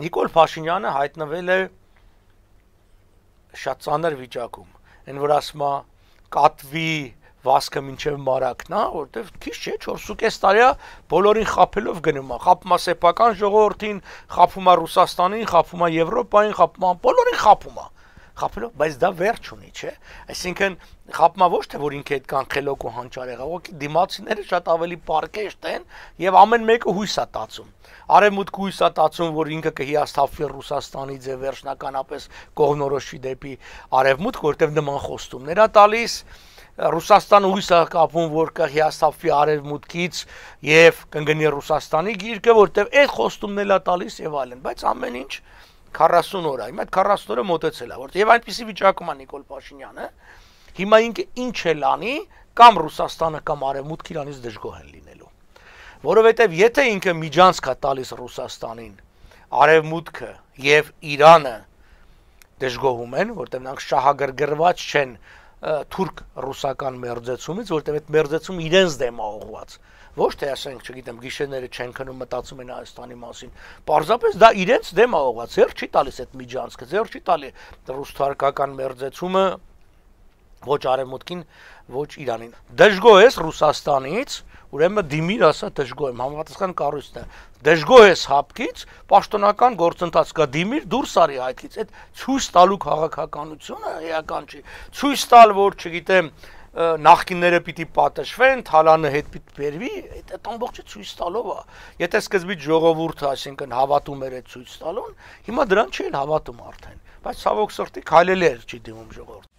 Նիկոլ Փաշինյանը հայտնվել է շատ ցաներ վիճակում, այն որ ասում է կատվի վասկը մինչև մարակնա, որտեվ քիչ չէ 4.5 տարիա բոլորին խափելով գնում է, խափում է սեփական ժողովրդին, խափում է Ռուսաստանին, խափում է Եվրոպային, խափում է բոլորին խափում է խապելով, բայց դա վերջ ունի, չէ։ Այսինքն խապմա ոչ թե որ ինքը այդ կանխելոկ ու հանճարեղա, ուղղակի դիմացիները շատ ավելի պարկեշտ են եւ ամեն մեկը հույս է տածում։ Արևմուտքը հույս է տածում, որ ինքը կհիասթափվի Ռուսաստանից եւ վերջնականապես կողնորոշի դեպի արևմուտք, որտեղ նման խոստումներ է տալիս։ Ռուսաստանը հույս է կապում, որ կհիասթափվի արևմուտքից եւ կընկնի Ռուսաստանի գիրկը, որտեղ այդ խոստումն էլա տալիս եւ այլն, բայց ամեն ինչ 40 օր, հիմա այդ 40 օրը մոտեցել է, որտեղ եւ այնպիսի վիճակում է Նիկոլ Փաշինյանը, հիմա ինքը ինչ է լանի, կամ Ռուսաստանը կամ Արևմուտքը Իրանից դժգոհ են լինելու։ Որովհետեւ եթե ինքը միջանցքա տալիս Ռուսաստանին, Արևմուտքը եւ Իրանը դժգոհում են, որտեղ նրանք շահագրգռված չեն թուրք-ռուսական մերձեցումից, որտեղ այդ մերձեցումը իրենց դեմ է ուղված։ Ոչ թե ասենք, չգիտեմ, գիշերները չեն քնում մտածում են Հայաստանի մասին։ Պարզապես դա իրենց դեմ է ուղված, ծեր չի տալիս այդ միջանցքը, ծեր չի տալի ռուս-թուրքական մերձեցումը ոչ արևմուտքին, ոչ Իրանին։ Դժգոհ ես Ռուսաստանից, ուրեմն դիմիր ասա դժգոհ եմ, համապատասխան կառույցն է։ Դժգոհ ես հապկից, պաշտոնական գործընթաց կա, դիմիր դուրս արի այդից։ Այդ ցույց տալու քաղաքականությունը էական չի։ Ցույց տալ, որ չգիտեմ, նախկինները պիտի պատշվեն, թալանը հետ պիտի բերվի, այդ ամբողջը ցույց տալով է։ Եթե սկզբից ժողովուրդը, այսինքն հավատում էր այդ ցույց տալուն, հիմա դրան չի հավատում արդեն։ Բայց ցավոք սրտի քայլել էր չի դիմում ժողովուրդը։